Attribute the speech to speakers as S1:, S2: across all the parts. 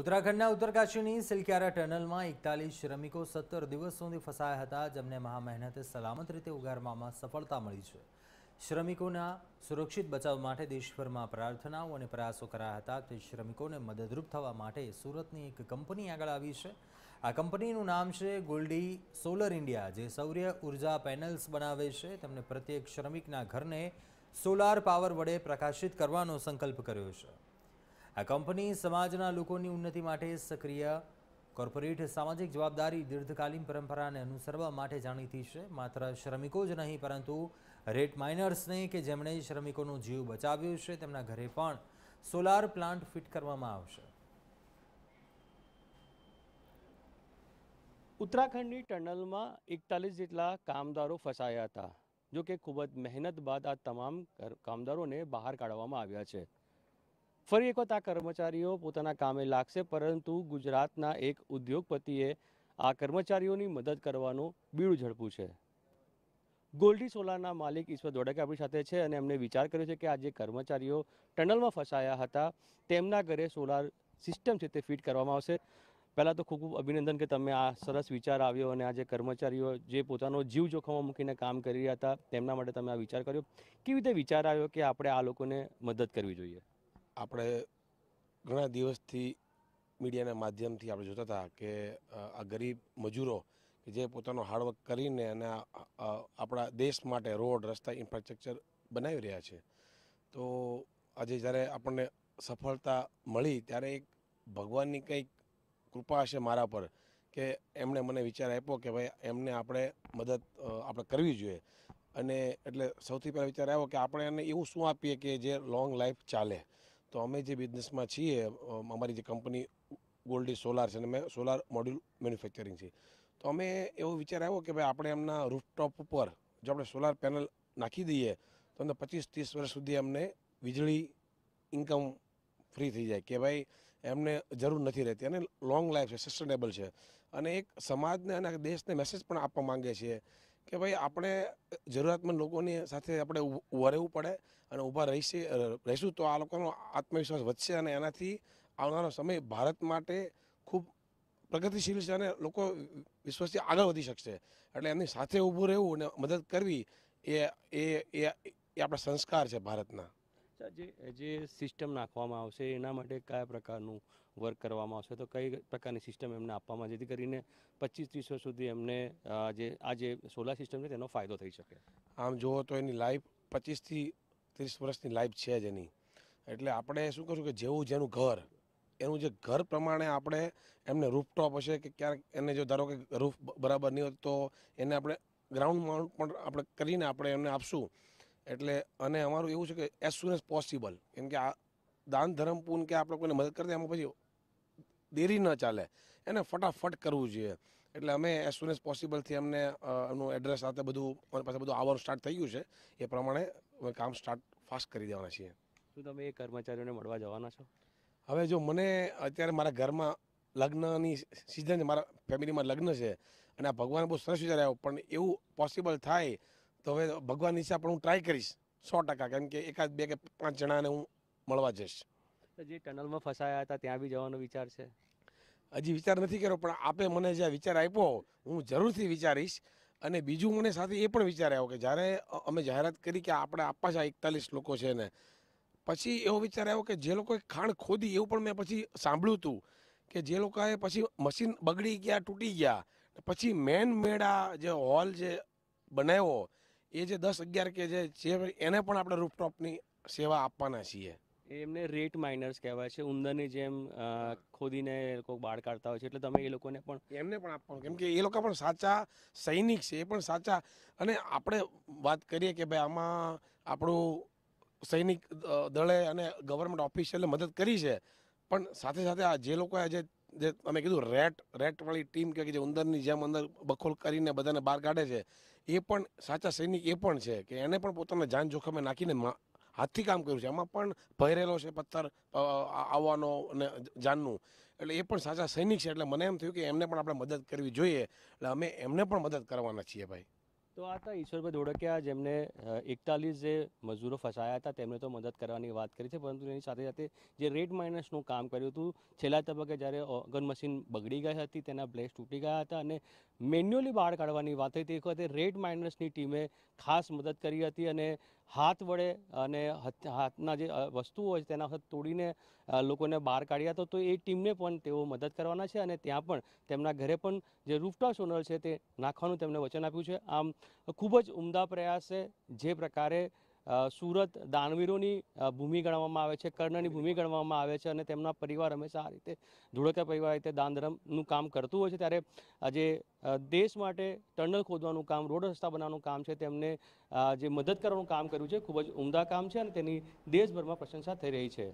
S1: ઉત્તરાખંડના ઉત્તરકાશીની સિલક્યારા ટનલમાં એકતાલીસ શ્રમિકો સત્તર દિવસ સુધી ફસાયા હતા જેમને મહામહેનતે સલામત રીતે ઉગારવામાં સફળતા મળી છે શ્રમિકોના સુરક્ષિત બચાવ માટે દેશભરમાં પ્રાર્થનાઓ અને પ્રયાસો કરાયા હતા તે શ્રમિકોને મદદરૂપ થવા માટે સુરતની એક કંપની આગળ આવી છે આ કંપનીનું નામ છે ગોલ્ડી સોલર ઇન્ડિયા જે સૌર્ય ઉર્જા પેનલ્સ બનાવે છે તેમણે પ્રત્યેક શ્રમિકના ઘરને સોલાર પાવર વડે પ્રકાશિત કરવાનો સંકલ્પ કર્યો છે આ કંપની સમાજના લોકોની ઉન્નતિ માટે સક્રિય કોર્પોરેટ સામાજિક જવાબદારી દીર્ઘકાલીન પરંપરાને અનુસરવા માટે જાણીતી છે માત્ર શ્રમિકો જ નહીં પરંતુ રેટ માઇનર્સને કે જેમણે શ્રમિકોનો જીવ બચાવ્યો છે તેમના ઘરે પણ સોલાર પ્લાન્ટ ફિટ કરવામાં આવશે ઉત્તરાખંડની ટનલમાં
S2: એકતાલીસ જેટલા કામદારો ફસાયા હતા જો કે ખૂબ જ મહેનત બાદ આ તમામ કામદારોને બહાર કાઢવામાં આવ્યા છે ફરી એક વખત આ કર્મચારીઓ પોતાના કામે લાગશે પરંતુ ગુજરાતના એક ઉદ્યોગપતિએ આ કર્મચારીઓની મદદ કરવાનું બીડું ઝડપું છે ગોલ્ડી સોલારના માલિક ઈશ્વર દોડકે આપણી સાથે છે અને એમને વિચાર કર્યો છે કે આ જે કર્મચારીઓ ટનલમાં ફસાયા હતા તેમના ઘરે સોલાર સિસ્ટમ છે તે ફિટ કરવામાં આવશે પહેલાં તો ખૂબ ખૂબ અભિનંદન કે તમે આ સરસ વિચાર આવ્યો અને આ જે કર્મચારીઓ જે પોતાનો જીવ જોખમમાં મૂકીને કામ કરી રહ્યા હતા તેમના માટે તમે આ વિચાર કર્યો કેવી રીતે વિચાર આવ્યો કે આપણે આ લોકોને મદદ કરવી જોઈએ આપણે ઘણા દિવસથી
S3: મીડિયાના માધ્યમથી આપણે જોતા હતા કે આ ગરીબ મજૂરો કે જે પોતાનો હાર્ડવર્ક કરીને અને આપણા દેશ માટે રોડ રસ્તા ઇન્ફ્રાસ્ટ્રક્ચર બનાવી રહ્યા છે તો આજે જ્યારે આપણને સફળતા મળી ત્યારે એક ભગવાનની કંઈક કૃપા હશે મારા પર કે એમણે મને વિચાર આપ્યો કે ભાઈ એમને આપણે મદદ આપણે કરવી જોઈએ અને એટલે સૌથી પહેલાં વિચાર આવ્યો કે આપણે એને એવું શું આપીએ કે જે લોંગ લાઈફ ચાલે તો અમે જે બિઝનેસમાં છીએ અમારી જે કંપની ગોલ્ડી સોલાર છે અને મેં સોલાર મોડ્યુલ મેન્યુફેક્ચરિંગ છે તો અમે એવો વિચાર આવ્યો કે ભાઈ આપણે એમના રૂફટોપ ઉપર જો આપણે સોલાર પેનલ નાખી દઈએ તો અમને પચીસ ત્રીસ વર્ષ સુધી અમને વીજળી ઇન્કમ ફ્રી થઈ જાય કે ભાઈ એમને જરૂર નથી રહેતી અને લોંગ લાઈફ છે સસ્ટેનેબલ છે અને એક સમાજને અને દેશને મેસેજ પણ આપવા માગીએ છીએ કે ભાઈ આપણે જરૂરિયાતમંદ લોકોની સાથે આપણે ઊભા રહેવું પડે અને ઊભા રહીશે રહીશું તો આ લોકોનો આત્મવિશ્વાસ વધશે અને એનાથી આવનારો સમય ભારત માટે ખૂબ પ્રગતિશીલ છે અને લોકો વિશ્વાસથી આગળ વધી શકશે એટલે એમની સાથે ઊભું રહેવું અને મદદ કરવી એ એ એ આપણા સંસ્કાર છે ભારતના
S2: જે જે સિસ્ટમ નાખવામાં આવશે એના માટે કયા પ્રકારનું વર્ક કરવામાં આવશે તો કઈ પ્રકારની સિસ્ટમ એમને આપવામાં જેથી કરીને પચીસ ત્રીસ વર્ષ સુધી એમને જે આ જે સોલાર સિસ્ટમ છે તેનો ફાયદો થઈ શકે
S3: આમ જુઓ તો એની લાઈફ પચીસથી ત્રીસ વર્ષની લાઈફ છે જ એની એટલે આપણે શું કરશું કે જેવું જેનું ઘર એનું જે ઘર પ્રમાણે આપણે એમને રૂફટોપ હશે કે ક્યારેક એને જો ધારો કે રૂફ બરાબર નહીં હોય તો એને આપણે ગ્રાઉન્ડ માઉન્ટ પણ આપણે કરીને આપણે એમને આપશું એટલે અને અમારું એવું છે કે એઝ સુન એઝ પોસિબલ કેમ કે આ દાન ધર્મ પૂન કે આપણે કોઈને મદદ કરતા એમાં પછી દેરી ન ચાલે એને ફટાફટ કરવું જોઈએ એટલે અમે એઝ સુન એઝ પોસિબલથી અમને એનું એડ્રેસ સાથે બધું અમારી પાસે બધું આવવાનું સ્ટાર્ટ થઈ ગયું છે એ પ્રમાણે કામ સ્ટાર્ટ ફાસ્ટ કરી દેવાના છીએ શું તમે એ કર્મચારીઓને મળવા જવાના છો હવે જો મને અત્યારે મારા ઘરમાં લગ્નની સિઝન છે મારા ફેમિલીમાં લગ્ન છે અને આ ભગવાન બહુ સરસ વિચાર આવ્યો પણ એવું પોસિબલ થાય તો હવે ભગવાન ઈચ્છા પણ હું ટ્રાય કરીશ સો ટકા કેમ કે એકાદ બે કે પાંચ જણાને હું મળવા જઈશ જે ટનલમાં ફસાયા હતા
S2: ત્યાં બી જવાનો વિચાર
S3: છે હજી વિચાર નથી કર્યો પણ આપે મને જે વિચાર આપ્યો હું જરૂરથી વિચારીશ અને બીજું મને સાથે એ પણ વિચાર આવ્યો કે જ્યારે અમે જાહેરાત કરી કે આપણે આપવા છે એકતાલીસ લોકો છે ને પછી એવો વિચાર આવ્યો કે જે લોકોએ ખાણ ખોદી એવું પણ મેં પછી સાંભળ્યું હતું કે જે લોકોએ પછી મશીન બગડી ગયા તૂટી ગયા પછી મેન મેળા જે હોલ જે બનાવ્યો એ જે દસ અગિયાર કે છે જે એને પણ આપણે રૂપટોપની સેવા આપવાના છીએ
S2: એમને રેટ માઇનર્સ કહેવાય છે ઉંદરની જેમ ખોદીને એ લોકો બહાર કાઢતા હોય છે એટલે તમે એ લોકોને પણ એમને પણ
S3: આપવાનું કેમ કે એ લોકો પણ સાચા સૈનિક છે એ પણ સાચા અને આપણે વાત કરીએ કે ભાઈ આમાં આપણું સૈનિક દળે અને ગવર્મેન્ટ ઓફિશિયલે મદદ કરી છે પણ સાથે સાથે આ જે લોકો આજે જે અમે કીધું રેટ રેટવાળી ટીમ કે જે ઉંદરની જેમ અંદર બખોલ કરીને બધાને બહાર કાઢે છે એ પણ સાચા સૈનિક એ પણ છે કે એને પણ પોતાના જાન જોખમે નાખીને હાથથી કામ કર્યું છે એમાં પણ ભયરેલો છે પથ્થર આવવાનો અને જાનનું એટલે એ પણ સાચા સૈનિક છે એટલે મને એમ થયું કે એમને પણ આપણે મદદ કરવી જોઈએ એટલે અમે એમને પણ મદદ કરવાના છીએ ભાઈ
S2: તો આ હતા ઈશ્વરભાઈ ધોળકિયા જેમને એકતાલીસ જે મજૂરો ફસાયા હતા તેમણે તો મદદ કરવાની વાત કરી છે પરંતુ એની સાથે સાથે જે રેડ માઇનસનું કામ કર્યું હતું છેલ્લા તબક્કે જ્યારે ઓગન મશીન બગડી ગઈ હતી તેના બ્લેસ તૂટી ગયા હતા અને મેન્યુઅલી બહાર કાઢવાની વાત થઈ એક વખતે રેડ માઇનસની ટીમે ખાસ મદદ કરી હતી અને હાથ વડે અને હાથના જે વસ્તુઓ છે તેના તોડીને લોકોને બહાર કાઢ્યા તો તો એ ટીમને પણ તેઓ મદદ કરવાના છે અને ત્યાં પણ તેમના ઘરે પણ જે રૂફટોસ સોનલ છે તે નાખવાનું તેમને વચન આપ્યું છે આમ ખૂબ જ ઉમદા પ્રયાસ છે જે પ્રકારે સુરત દાનવીરોની ભૂમિ ગણવામાં આવે છે કર્ણની ભૂમિ ગણવામાં આવે છે અને તેમના પરિવાર હંમેશા આ રીતે ધોળકા પરિવાર રીતે દાનધર્મનું કામ કરતું હોય છે ત્યારે આજે દેશ માટે ટનલ ખોદવાનું કામ રોડ રસ્તા બનાવવાનું કામ છે તેમને જે મદદ કરવાનું કામ કર્યું છે ખૂબ જ ઉમદા કામ છે અને તેની દેશભરમાં પ્રશંસા થઈ રહી છે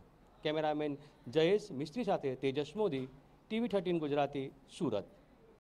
S2: કેમેરામેન જયેશ મિસ્ત્રી સાથે તેજસ મોદી ટીવી થર્ટીન ગુજરાતી સુરત